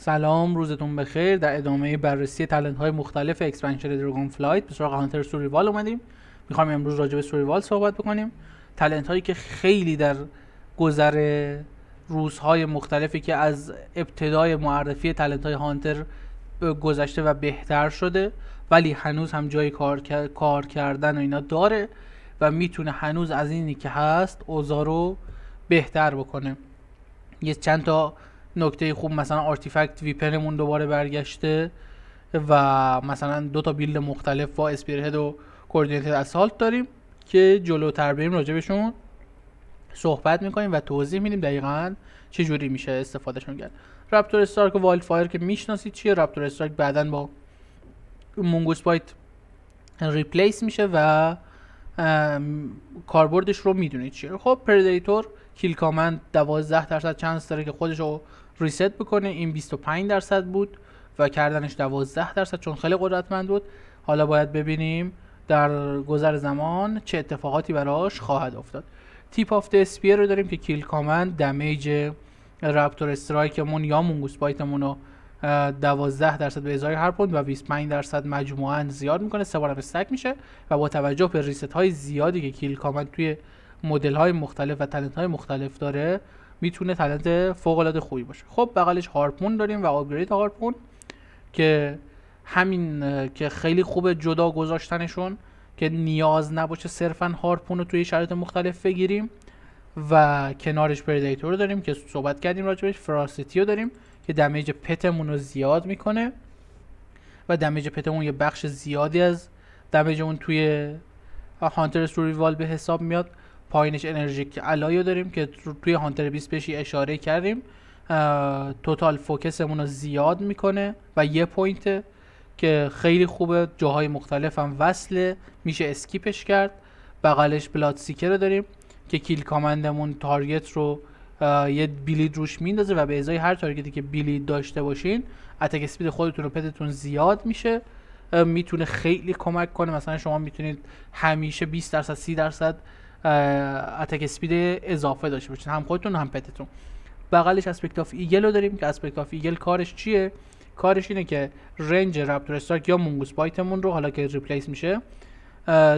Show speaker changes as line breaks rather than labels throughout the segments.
سلام روزتون بخیر در ادامه بررسی تلنت های مختلف اکسپنشن درگون فلایت به سراغ هانتر سوریوال اومدیم میخوایم امروز راجع به سوریوال صحبت بکنیم تلنت هایی که خیلی در گذر روزهای مختلفی که از ابتدای معرفی تلنت های هانتر گذشته و بهتر شده ولی هنوز هم جای کار, کار کردن و اینا داره و میتونه هنوز از اینی که هست اوزارو بهتر بکنه یه چند تا نکته خوب مثلا آرتیفکت ویپنمون دوباره برگشته و مثلا دو تا بیلد مختلف با اسپیرهد و کوردینیتد اسالت داریم که جلوتر بریم راجبشون صحبت میکنیم و توضیح میدیم دقیقا چه جوری میشه استفادهشون کرد رپتور استارک و وایلد فایر که میشناسید چیه رپتور استارک بعدا با مونگوس بایت ریپلیس میشه و کاربردش رو میدونید چیه خب پردیتور کیل کامند 12 درصد چانس داره که خودش رو ریست بکنه این 25 درصد بود و کردنش 12 درصد چون خیلی قدرتمند بود حالا باید ببینیم در گذر زمان چه اتفاقاتی براش خواهد افتاد تیپ آفت اسپیر رو داریم که کیل کامند دمیج رپتور استرایکمون یا مونگوس بایتمون رو 12 درصد به ازای هر پوند و 25 درصد مجموعا زیاد میکنه سه بارم استک میشه و با توجه به ریست های زیادی که کیل کامند توی مدل های مختلف و تلنت های مختلف داره میتونه تلنت فوق خوبی باشه خب بغلش هارپون داریم و آپگرید هارپون که همین که خیلی خوبه جدا گذاشتنشون که نیاز نباشه صرفا هارپون رو توی شرایط مختلف بگیریم و کنارش پردیتور رو داریم که صحبت کردیم راجبش فراسیتی رو داریم که دمیج پتمون رو زیاد میکنه و دمیج پتمون یه بخش زیادی از دمیج اون توی هانتر سوریوال به حساب میاد پایینش انرژیک علایو داریم که توی هانتر بیس پیشی اشاره کردیم توتال فوکسمون رو زیاد میکنه و یه پوینته که خیلی خوبه جاهای مختلف هم وصله میشه اسکیپش کرد بغلش بلاد سیکر رو داریم که کیل کامندمون تارگت رو یه بیلید روش میندازه و به ازای هر تارگتی که بیلید داشته باشین اتک اسپید خودتون رو پتتون زیاد میشه میتونه خیلی کمک کنه مثلا شما میتونید همیشه 20 درصد 30 درصد اتک اسپید اضافه داشته باشین هم خودتون هم پتتون بغلش اسپکت آف ایگل رو داریم که اسپکت آف ایگل کارش چیه کارش اینه که رنج رپتور استرک یا مونگوس بایتمون رو حالا که ریپلیس میشه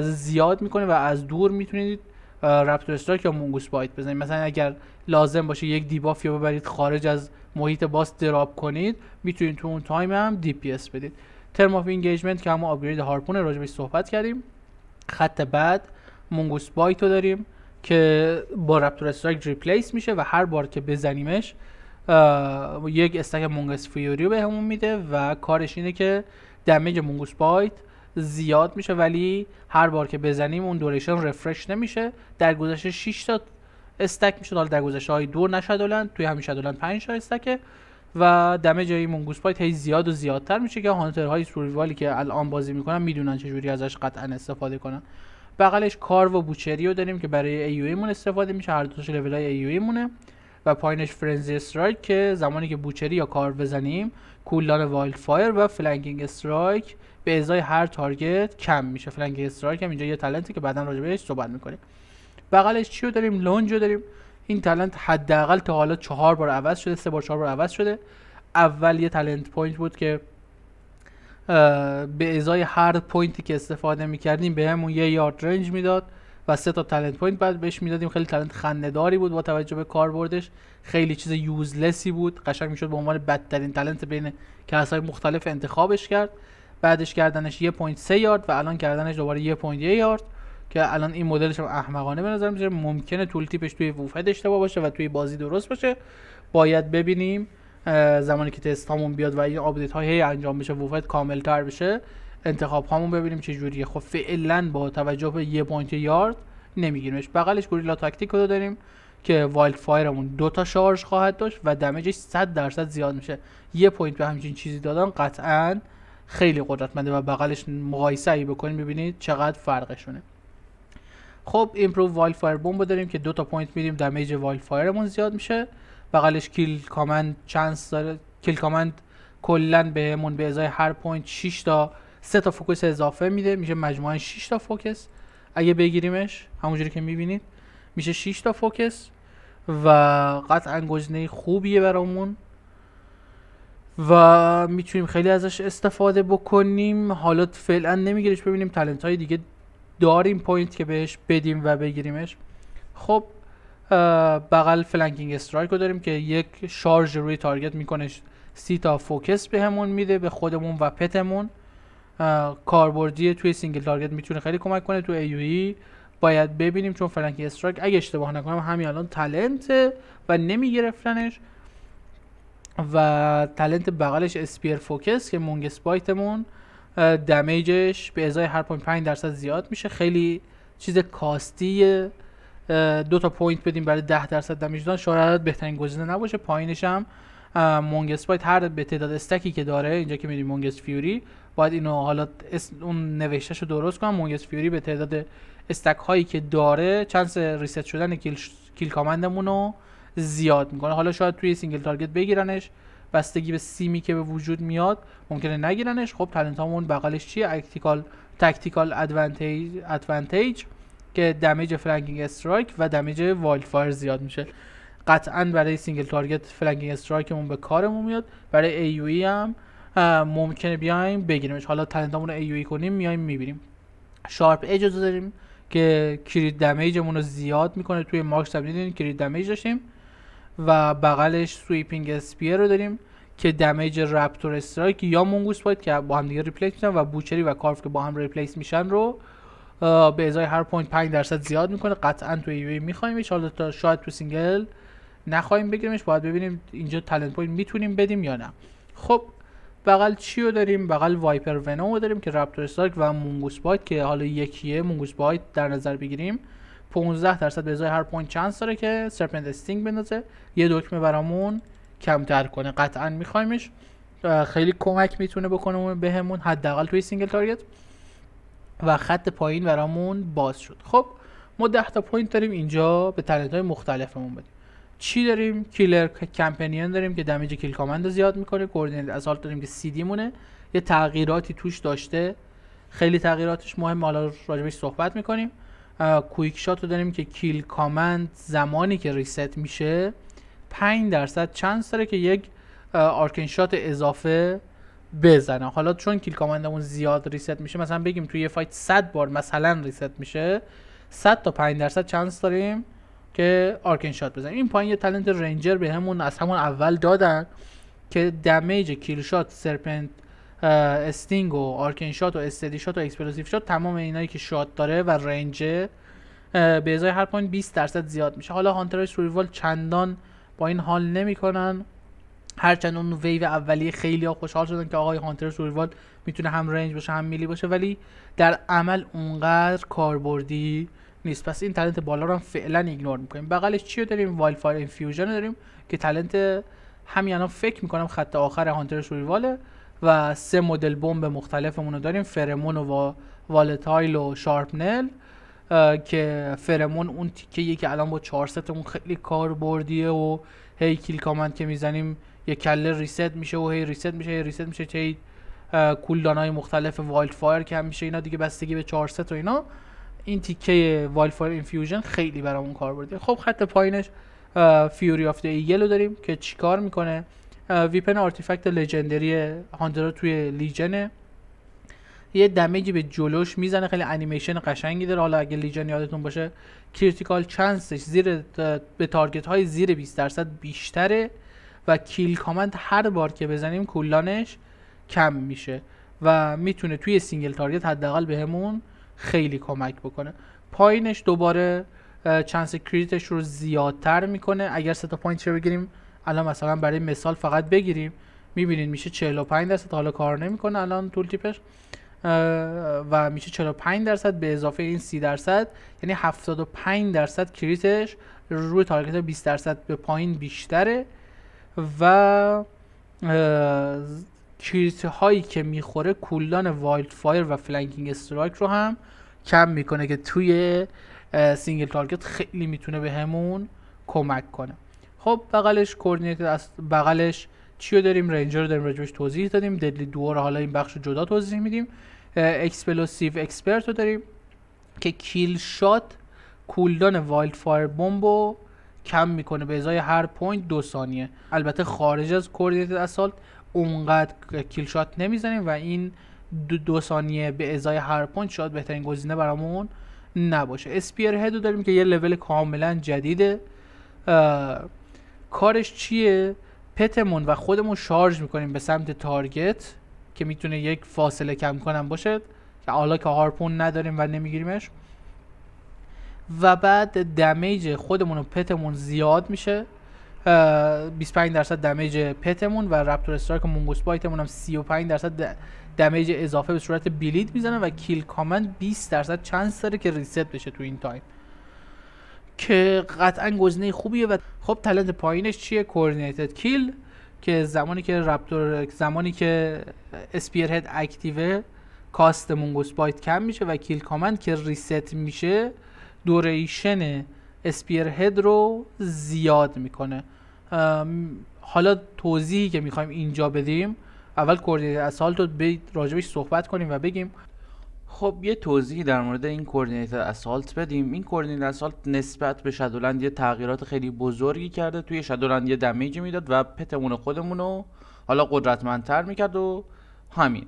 زیاد میکنه و از دور میتونید رپتور استرک یا مونگوس بایت بزنید مثلا اگر لازم باشه یک دیباف یا ببرید خارج از محیط باس دراب کنید میتونید تو اون تایم هم دی پی اس بدید ترم آف اینگیجمنت که هم آپگرید هارپون راجبش صحبت کردیم خط بعد مونگوس بایت رو داریم که با رپتور استرایک ریپلیس میشه و هر بار که بزنیمش یک استک مونگوس فیوری رو به همون میده و کارش اینه که دمیج مونگوس بایت زیاد میشه ولی هر بار که بزنیم اون دوریشن رفرش نمیشه در گذشته 6 تا استک میشد حالا در گذشته های نشد نشدولند توی همین دولن 5 تا استکه و دمیج های مونگوس بایت هی زیاد و زیادتر میشه که هانترهای سوریوالی که الان بازی میکنن میدونن چجوری ازش قطعا استفاده کنن بغلش کار و رو داریم که برای ای مون استفاده میشه هر دوش لول های ای مونه و پایینش فرنزی استرایک که زمانی که بوچری یا کار بزنیم کولدان وایلد فایر و فلنکینگ استرایک به ازای هر تارگت کم میشه فلنکینگ استرایک هم اینجا یه تلنته که بعدا راجع صحبت میکنیم بغلش چیو داریم رو داریم این تلنت حداقل تا حالا چهار بار عوض شده سه بار چهار بار عوض شده اول یه تلنت پوینت بود که به ازای هر پوینتی که استفاده میکردیم به همون یه یارد رنج میداد و سه تا تلنت پوینت بعد بهش میدادیم خیلی تلنت داری بود با توجه به کاربردش خیلی چیز یوزلسی بود قشنگ میشد به عنوان بدترین تلنت بین کلاس‌های مختلف انتخابش کرد بعدش کردنش یه پوینت سه یارد و الان کردنش دوباره یه پوینت یه یارد که الان این مدلش هم احمقانه به نظر میشه ممکنه تول تیپش توی ووفد اشتباه باشه و توی بازی درست باشه باید ببینیم زمانی که تست همون بیاد و این آپدیت های هی انجام بشه وفت کامل تر بشه انتخاب همون ببینیم چه جوریه خب فعلا با توجه به یه پوینت یارد نمیگیریمش بغلش گوریلا تاکتیک رو داریم که وایلد فایرمون دو تا شارژ خواهد داشت و دمیجش 100 درصد زیاد میشه یه پوینت به همچین چیزی دادن قطعا خیلی قدرتمنده و بغلش مقایسه ای بکنیم ببینید چقدر فرقشونه خب ایمپروو وایلد فایر بمب داریم که دو تا پوینت میدیم دمیج وایلد فایرمون زیاد میشه بغلش کیل کامند چانس داره کیل کامند کلا بهمون به ازای هر پوینت 6 تا 3 تا فوکس اضافه میده میشه مجموعا 6 تا فوکس اگه بگیریمش همونجوری که میبینید میشه 6 تا فوکس و قطعا گزینه خوبیه برامون و میتونیم خیلی ازش استفاده بکنیم حالا فعلا نمیگیرش ببینیم تلنت های دیگه داریم پوینت که بهش بدیم و بگیریمش خب بغل فلانکینگ استرایک رو داریم که یک شارژ روی تارگت میکنه سی تا فوکس بهمون به میده به خودمون و پتمون کاربردی توی سینگل تارگت میتونه خیلی کمک کنه تو ای e باید ببینیم چون فلانکینگ استرایک اگه اشتباه نکنم همین الان تلنت و نمیگرفتنش و تلنت بغلش اسپیر فوکس که مونگس اسپایتمون دمیجش به ازای هر 5 درصد زیاد میشه خیلی چیز کاستیه دو تا پوینت بدیم برای 10 درصد دمیج دادن شاید بهترین گزینه نباشه پایینش هم مونگس بایت هر به تعداد استکی که داره اینجا که میریم مونگس فیوری باید اینو حالا اون نوشتهش رو درست کنم مونگس فیوری به تعداد استک هایی که داره چانس ریست شدن کیل, کیل کامندمون رو زیاد میکنه حالا شاید توی سینگل تارگت بگیرنش بستگی به سیمی که به وجود میاد ممکنه نگیرنش خب تالنت بغلش چیه اکتیکال تاکتیکال ادوانتیج ادوانتیج که دمیج فلنگینگ استرایک و دمیج وایلد فایر زیاد میشه قطعا برای سینگل تارگت فلنگینگ استرایکمون به کارمون میاد برای ای یو e هم ممکنه بیایم بگیریمش حالا تلنتامون رو ای یو e کنیم میایم میبینیم شارپ اج داریم که کریت دمیجمون رو زیاد میکنه توی مارکس دیدین کریت دمیج داشتیم و بغلش سویپینگ اسپیر رو داریم که دمیج رپتور استرایک یا مونگوس باید که با هم دیگه ریپلیس میشن و بوچری و کارف که با هم ریپلیس میشن رو به ازای هر پوینت 5 درصد زیاد میکنه قطعا توی وی میخوایمش حالا تا شاید تو سینگل نخواهیم بگیریمش باید ببینیم اینجا تالنت پوینت میتونیم بدیم یا نه خب بغل رو داریم بغل وایپر ونو داریم که رپتور استارک و مونگوس بایت که حالا یکیه مونگوس بایت در نظر بگیریم 15 درصد به ازای هر پوینت چانس داره که سرپنت استینگ بندازه یه دکمه برامون کمتر کنه قطعا میخوایمش خیلی کمک میتونه بکنه بهمون حداقل توی سینگل تارگت و خط پایین برامون باز شد خب ما 10 تا پوینت داریم اینجا به تلنت های مختلفمون بدیم چی داریم کیلر کمپینین داریم که دمیج کیل کامند زیاد میکنه از حال داریم که سی مونه یه تغییراتی توش داشته خیلی تغییراتش مهم حالا راجبش صحبت میکنیم کویک شات رو داریم که کیل کامند زمانی که ریست میشه 5 درصد چند داره که یک آرکین شات اضافه بزنه حالا چون کیل کامندمون زیاد ریست میشه مثلا بگیم توی یه فایت 100 بار مثلا ریست میشه 100 تا 5 درصد چانس داریم که آرکین شات بزنیم این پایین یه تلنت رنجر به همون از همون اول دادن که دمیج کیل شات سرپنت استینگ و آرکین شات و استدی شات و اکسپلوسیو شات تمام اینایی که شات داره و رنجه به ازای هر پایین 20 درصد زیاد میشه حالا هانترهای سوریوال چندان با این حال نمیکنن هرچند اون ویو اولیه خیلی خوشحال شدن که آقای هانتر سوریوال میتونه هم رنج باشه هم میلی باشه ولی در عمل اونقدر کاربردی نیست پس این تلنت بالا رو هم فعلا ایگنور میکنیم بغلش چی رو داریم وایل فایر اینفیوژن داریم که تلنت همین الان فکر میکنم خط آخر هانتر سوریواله و سه مدل بمب مختلفمون رو داریم فرمون و والتایل و شارپنل که فرمون اون تیکه که الان با 4 اون خیلی بردیه و هی کیل کامند که میزنیم یه کله ریست میشه و هی ریست میشه هی ریست میشه چه مختلف وایلد فایر کم میشه اینا دیگه بستگی به چهار ست و اینا این تیکه وایلد فایر اینفیوژن خیلی برامون بردیه خب خط پایینش فیوری آف دی ایگل رو داریم که چیکار میکنه ویپن آرتیفکت لژندری هاندرا توی لیجنه یه دمیجی به جلوش میزنه خیلی انیمیشن قشنگی داره حالا اگه لیژن یادتون باشه کریتیکال چانسش زیر به تارگت های زیر 20 درصد بیشتره و کیل کامند هر بار که بزنیم کولانش کم میشه و میتونه توی سینگل تارگت حداقل بهمون خیلی کمک بکنه پایینش دوباره چانس کریتش رو زیادتر میکنه اگر سه تا پوینت رو بگیریم الان مثلا برای مثال فقط بگیریم میبینید میشه 45 درصد حالا کار نمیکنه الان تول و میشه 45 درصد به اضافه این 30 درصد یعنی 75 درصد کریتش روی تارگت 20 درصد به پایین بیشتره و کریت هایی که میخوره کولدان وایلد فایر و فلانکینگ استرایک رو هم کم میکنه که توی سینگل تارگت خیلی میتونه به همون کمک کنه خب بغلش کوردینیت بغلش چی رو داریم رنجر رو داریم راجبش توضیح دادیم ددلی دو حالا این بخش رو جدا توضیح میدیم اکسپلوسیو اکسپرت رو داریم که کیل شات کولدان وایلد فایر بمبو کم میکنه به ازای هر پوینت دو ثانیه البته خارج از کوردیت اسالت اونقدر کیل شات نمیزنیم و این دو, ثانیه به ازای هر پوینت شاید بهترین گزینه برامون نباشه اسپیر هدو داریم که یه لول کاملا جدیده کارش چیه پتمون و خودمون شارژ میکنیم به سمت تارگت که میتونه یک فاصله کم کنم باشه که حالا که هارپون نداریم و نمیگیریمش و بعد دمیج خودمون و پتمون زیاد میشه 25 درصد دمیج پتمون و رپتور استرایک و مونگوس بایتمون هم 35 درصد دمیج اضافه به صورت بلید میزنه و کیل کامند 20 درصد چانس داره که ریست بشه تو این تایم که قطعا گزینه خوبیه و خب تلنت پایینش چیه کوردینیتد کیل که زمانی که رپتور زمانی که اسپیر هد اکتیو کاست مونگوس کم میشه و کیل کامند که ریست میشه دوریشن اسپیر هد رو زیاد میکنه حالا توضیحی که میخوایم اینجا بدیم اول کوردینیت اسالت رو راجبش صحبت کنیم و بگیم خب یه توضیحی در مورد این کوردینیتر اسالت بدیم این کوردینیت اسالت نسبت به شدولند یه تغییرات خیلی بزرگی کرده توی شدولند یه دمیج میداد و پتمون خودمون رو حالا قدرتمندتر میکرد و همین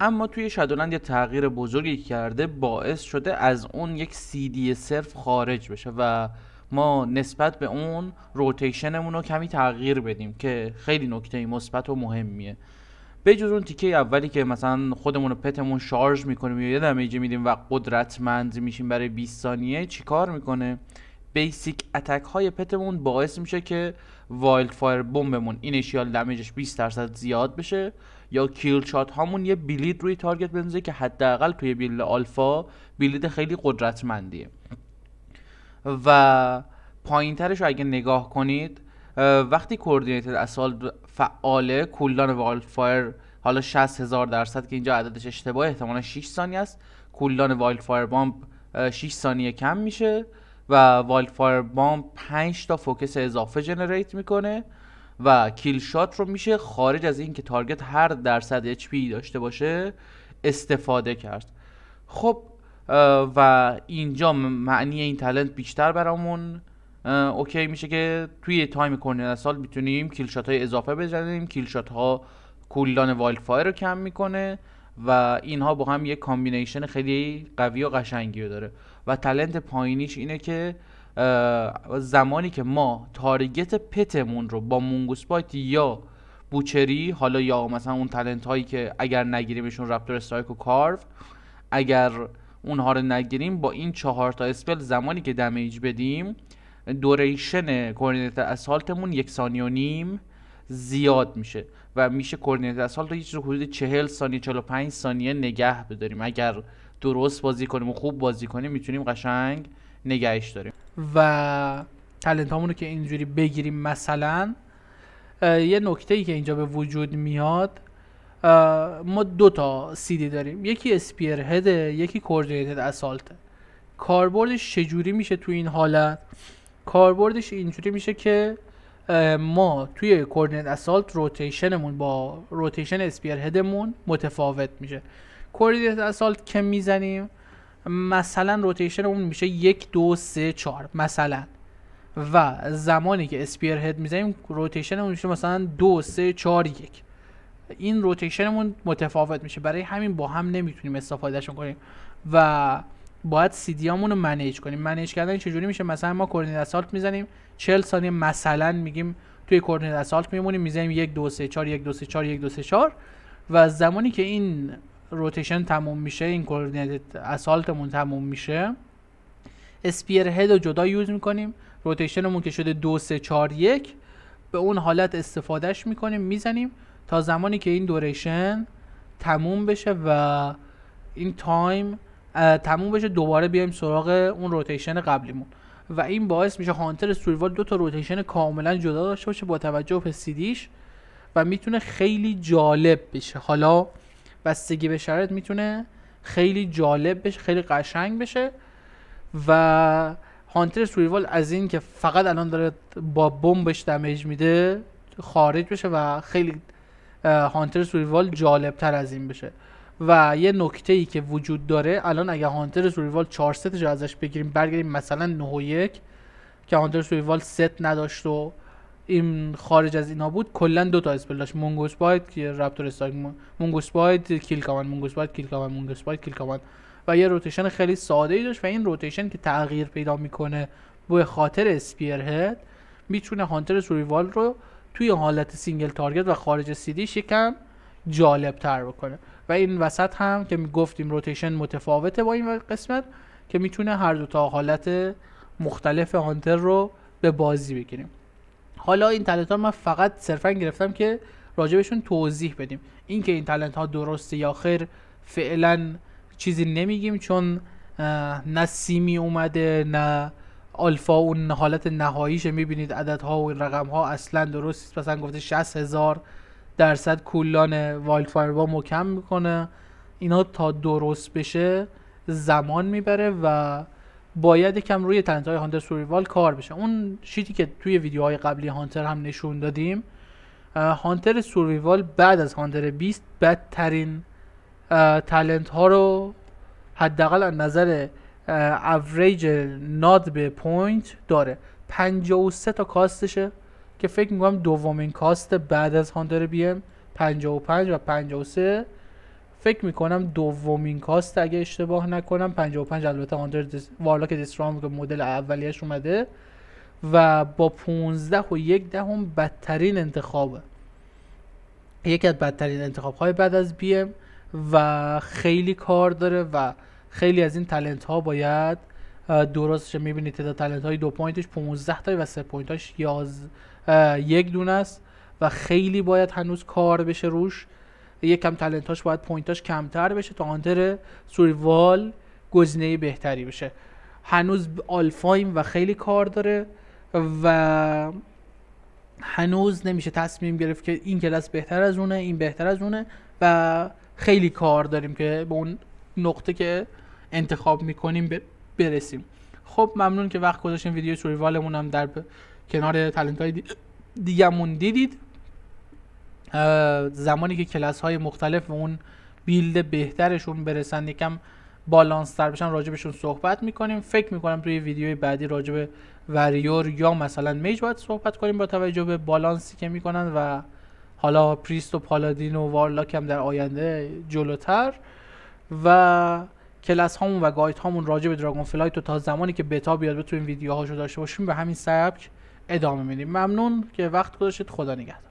اما توی شدولند یه تغییر بزرگی کرده باعث شده از اون یک سی صرف خارج بشه و ما نسبت به اون روتیشنمون رو کمی تغییر بدیم که خیلی نکته مثبت و مهمیه جز اون تیکه اولی که مثلا خودمون پتمون شارژ میکنیم یا یه دمیج میدیم و قدرتمند میشیم برای 20 ثانیه چیکار میکنه بیسیک اتک های پتمون باعث میشه که وایلد فایر بمبمون اینیشیال دمیجش 20 درصد زیاد بشه یا کیل شات هامون یه بلید روی تارگت بنزه که حداقل توی بیل آلفا بلید خیلی قدرتمندیه و پایینترش رو اگه نگاه کنید وقتی کوردینیتد اسال فعاله کولدان والفایر حالا 60 هزار درصد که اینجا عددش اشتباه احتمالا 6 ثانیه است کولدان وایلدفایر فایر 6 ثانیه کم میشه و وایلدفایر فایر 5 تا فوکس اضافه جنریت میکنه و کیل شات رو میشه خارج از اینکه تارگت هر درصد اچ داشته باشه استفاده کرد خب و اینجا معنی این تلنت بیشتر برامون اوکی میشه که توی تایم کورنر سال میتونیم کیلشات های اضافه بزنیم کیلشات ها کولدان وایلد فایر رو کم میکنه و اینها با هم یک کامبینیشن خیلی قوی و قشنگی رو داره و تلنت پایینیش اینه که زمانی که ما تارگت پتمون رو با مونگوس بایت یا بوچری حالا یا مثلا اون تلنت هایی که اگر نگیریمشون رپتور استرایک و کارف اگر اونها رو نگیریم با این چهار تا اسپل زمانی که دمیج بدیم دوریشن کوردینیت اسالتمون یک ثانیه و نیم زیاد میشه و میشه کوردینیت اسالت رو یه چیز حدود 40 ثانیه 45 ثانیه نگه بداریم اگر درست بازی کنیم و خوب بازی کنیم میتونیم قشنگ نگهش داریم و تلنت رو که اینجوری بگیریم مثلا یه نکته ای که اینجا به وجود میاد ما دو تا سیدی داریم یکی اسپیر هده یکی کوردینیتد اسالته کاربردش چجوری میشه تو این حالت کاربردش اینجوری میشه که ما توی کوردینت اسالت روتیشنمون با روتیشن اسپیر هدمون متفاوت میشه کوردینت اسالت که میزنیم مثلا روتیشنمون میشه یک دو سه چهار مثلا و زمانی که اسپیر هد میزنیم روتیشنمون میشه مثلا دو سه چهار یک این روتیشنمون متفاوت میشه برای همین با هم نمیتونیم استفادهشون کنیم و باید سی رو منیج کنیم منیج کردن چجوری میشه مثلا ما کوردینیت اسالت میزنیم 40 ثانیه مثلا میگیم توی کوردینیت اسالت میمونیم میزنیم 1 2 3 4 1 2 3 4 1 2 3 4 و زمانی که این روتیشن تموم میشه این کوردینیت اسالتمون تموم میشه اسپیر هد رو جدا یوز میکنیم روتیشنمون که شده 2 3 4 1 به اون حالت استفادهش میکنیم میزنیم تا زمانی که این دوریشن تموم بشه و این تایم تموم بشه دوباره بیایم سراغ اون روتیشن قبلیمون و این باعث میشه هانتر سوریوال دو تا روتیشن کاملا جدا داشته باشه با توجه به سیدیش و میتونه خیلی جالب بشه حالا بستگی به شرط میتونه خیلی جالب بشه خیلی قشنگ بشه و هانتر سوریوال از این که فقط الان داره با بمبش دمیج میده خارج بشه و خیلی هانتر سوریوال جالب تر از این بشه و یه نکته ای که وجود داره الان اگه هانتر سوریوال 4 ستش رو ازش بگیریم برگردیم مثلا 9 و 1 که هانتر سوریوال ست نداشت و این خارج از اینا بود کلا دو تا اسپل داشت مونگوس بایت که رپتور استاگ مونگوس بایت کیل کامن مونگوس بایت کیل کامن مونگوس بایت کیل و یه روتیشن خیلی ساده ای داشت و این روتیشن که تغییر پیدا میکنه به خاطر اسپیر هد میتونه هانتر سوریوال رو توی حالت سینگل تارگت و خارج سیدیش یکم جالب تر بکنه و این وسط هم که گفتیم روتیشن متفاوته با این قسمت که میتونه هر دو تا حالت مختلف هانتر رو به بازی بگیریم حالا این تلنت ها من فقط صرفا گرفتم که راجبشون توضیح بدیم اینکه این تلنت ها درسته یا خیر فعلا چیزی نمیگیم چون نه سیمی اومده نه آلفا اون حالت نهاییشه میبینید عددها و رقم ها اصلا درست نیست مثلا گفته 60 هزار درصد کولان وایلد فایر با مکم میکنه اینا تا درست بشه زمان میبره و باید کم روی تنت های هانتر سوریوال کار بشه اون شیتی که توی ویدیوهای قبلی هانتر هم نشون دادیم هانتر سوریوال بعد از هانتر بیست بدترین تلنت ها رو حداقل از نظر اوریج ناد به پوینت داره 53 تا کاستشه که فکر میکنم دومین کاست بعد از هاندر بی ام 55 و 53 فکر میکنم دومین کاست اگه اشتباه نکنم 55 البته هاندر دس... وارلاک که مدل اولیش اومده و با 15 و یک دهم بدترین انتخابه یکی از بدترین انتخاب های بعد از بی و خیلی کار داره و خیلی از این تلنت ها باید درستش میبینید تعداد تلنت های دو پوینتش 15 تا و سه پوینتاش 11 یک دونه است و خیلی باید هنوز کار بشه روش کم تلنتاش باید پوینتاش کمتر بشه تا سوری سوریوال گزینه بهتری بشه هنوز آلفایم و خیلی کار داره و هنوز نمیشه تصمیم گرفت که این کلاس بهتر از اونه این بهتر از اونه و خیلی کار داریم که به اون نقطه که انتخاب میکنیم برسیم خب ممنون که وقت گذاشتین ویدیو سوریوالمون هم در کنار تلنت های دیگمون دیدید زمانی که کلاس های مختلف و اون بیلد بهترشون برسن یکم بالانس تر بشن راجبشون صحبت میکنیم فکر میکنم توی ویدیوی بعدی راجب وریور یا مثلا میج باید صحبت کنیم با توجه به بالانسی که میکنن و حالا پریست و پالادین و وارلاک هم در آینده جلوتر و کلاس هامون و گایت هامون راجع به دراگون فلایت و تا زمانی که بتا بیاد بتونیم ویدیوهاشو داشته باشیم به همین سبک ادامه میدیم ممنون که وقت گذاشتید خدا نگهدار